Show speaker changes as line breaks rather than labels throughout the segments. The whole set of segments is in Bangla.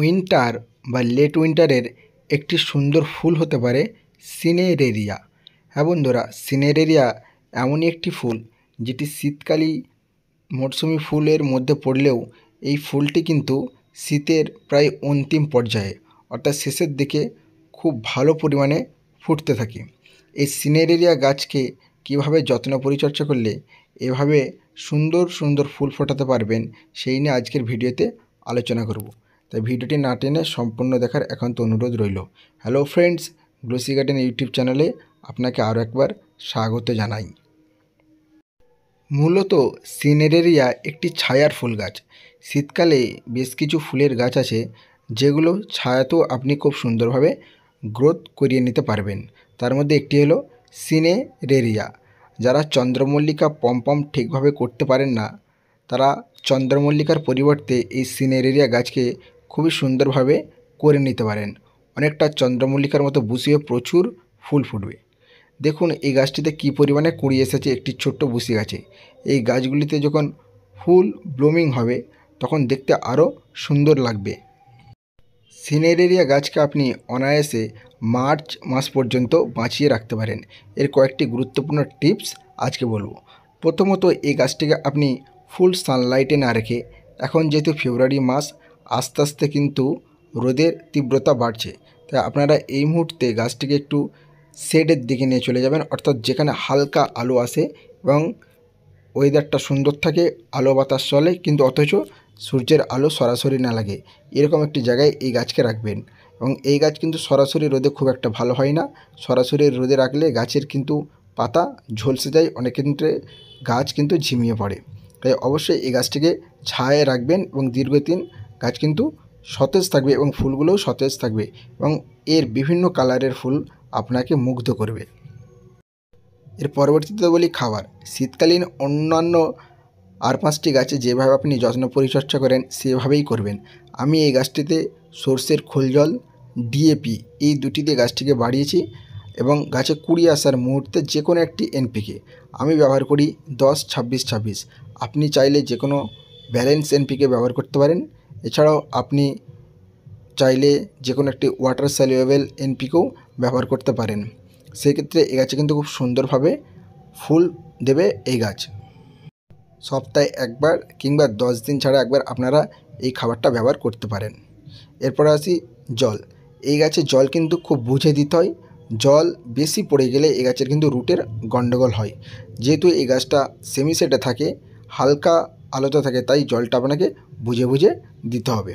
উইন্টার বা লেট উইন্টারের একটি সুন্দর ফুল হতে পারে সিনেরেরিয়া হ্যাঁ বন্ধুরা সিনেরেরিয়া এমনই একটি ফুল যেটি শীতকালী মরশুমি ফুলের মধ্যে পড়লেও এই ফুলটি কিন্তু শীতের প্রায় অন্তিম পর্যায়ে অর্থাৎ শেষের দিকে খুব ভালো পরিমাণে ফুটতে থাকে এই সিনেরেরিয়া গাছকে কিভাবে যত্ন পরিচর্যা করলে এভাবে সুন্দর সুন্দর ফুল ফোটাতে পারবেন সেই নিয়ে আজকের ভিডিওতে আলোচনা করব তাই ভিডিওটি না টেনে সম্পূর্ণ দেখার একান্ত অনুরোধ রইল hello friends glossy garden YouTube চ্যানেলে আপনাকে আরও একবার স্বাগত জানাই মূলত সিনেরেরিয়া একটি ছায়ার ফুল গাছ শীতকালে বেশ কিছু ফুলের গাছ আছে যেগুলো ছায়াতেও আপনি খুব সুন্দরভাবে গ্রোথ করিয়ে নিতে পারবেন তার মধ্যে একটি হলো সিনেরেরিয়া যারা চন্দ্রমল্লিকা পমপম ঠিকভাবে করতে পারেন না তারা চন্দ্রমল্লিকার পরিবর্তে এই সিনেরেরিয়া গাছকে খুবই সুন্দরভাবে করে নিতে পারেন অনেকটা চন্দ্রমল্লিকার মতো বুসিয়ে প্রচুর ফুল ফুটবে দেখুন এই গাছটিতে কি পরিমাণে কুড়ি এসেছে একটি ছোট্ট বুসি গাছে এই গাছগুলিতে যখন ফুল ব্লুমিং হবে তখন দেখতে আরও সুন্দর লাগবে সিনেরেরিয়া গাছকে আপনি অনায়াসে মার্চ মাস পর্যন্ত বাঁচিয়ে রাখতে পারেন এর কয়েকটি গুরুত্বপূর্ণ টিপস আজকে বলবো প্রথমত এই গাছটিকে আপনি ফুল সানলাইটে না রেখে এখন যেহেতু ফেব্রুয়ারি মাস আস্তে আস্তে কিন্তু রোদের তীব্রতা বাড়ছে তাই আপনারা এই মুহূর্তে গাছটিকে একটু শেডের দিকে নিয়ে চলে যাবেন অর্থাৎ যেখানে হালকা আলো আসে এবং ওয়েদারটা সুন্দর থাকে আলো বাতাস চলে কিন্তু অথচ সূর্যের আলো সরাসরি না লাগে এরকম একটি জায়গায় এই গাছকে রাখবেন এবং এই গাছ কিন্তু সরাসরি রোদে খুব একটা ভালো হয় না সরাসরি রোদে রাখলে গাছের কিন্তু পাতা ঝলসে যায় অনেক ক্ষেত্রে গাছ কিন্তু ঝিমিয়ে পড়ে তাই অবশ্যই এই গাছটিকে ছায় রাখবেন এবং দীর্ঘদিন গাছ কিন্তু সতেজ থাকবে এবং ফুলগুলোও সতেজ থাকবে এবং এর বিভিন্ন কালারের ফুল আপনাকে মুগ্ধ করবে এর পরবর্তীতে বলি খাবার শীতকালীন অন্যান্য আর পাঁচটি গাছে যেভাবে আপনি যত্ন পরিচর্যা করেন সেভাবেই করবেন আমি এই গাছটিতে সর্ষের জল ডিএপি এই দুটিতে গাছটিকে বাড়িয়েছি এবং গাছে কুড়ি আসার মুহূর্তে যে কোনো একটি এনপিকে আমি ব্যবহার করি দশ ছাব্বিশ ছাব্বিশ আপনি চাইলে যে কোনো ব্যালেন্স এনপিকে ব্যবহার করতে পারেন এছাড়াও আপনি চাইলে যে কোনো একটি ওয়াটার স্যালুয়েবেল এনপিকেও ব্যবহার করতে পারেন সেক্ষেত্রে এই গাছে কিন্তু খুব সুন্দরভাবে ফুল দেবে এই গাছ সপ্তাহে একবার কিংবা দশ দিন ছাড়া একবার আপনারা এই খাবারটা ব্যবহার করতে পারেন এরপরে আসি জল এই গাছে জল কিন্তু খুব বুঝে দিতে হয় জল বেশি পড়ে গেলে এই গাছের কিন্তু রুটের গণ্ডগোল হয় যেহেতু এই গাছটা সেমিসেটে থাকে হালকা আলোতে থাকে তাই জলটা আপনাকে বুঝে বুঝে দিতে হবে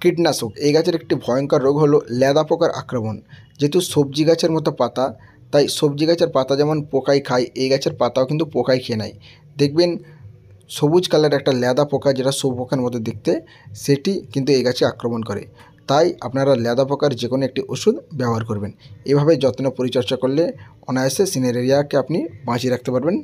কীটনাশক এই গাছের একটি ভয়ঙ্কর রোগ হলো ল্যাদা পোকার আক্রমণ যেহেতু সবজি গাছের মতো পাতা তাই সবজি গাছের পাতা যেমন পোকায় খায় এই গাছের পাতাও কিন্তু পোকায় খেয়ে নেয় দেখবেন সবুজ কালার একটা লেদা পোকা যেটা সব পোকার মতো দেখতে সেটি কিন্তু এই গাছে আক্রমণ করে তাই আপনারা লেদা পোকার যে কোনো একটি ওষুধ ব্যবহার করবেন এভাবে যত্ন পরিচর্যা করলে অনায়াসে সিনেরিয়াকে আপনি বাঁচিয়ে রাখতে পারবেন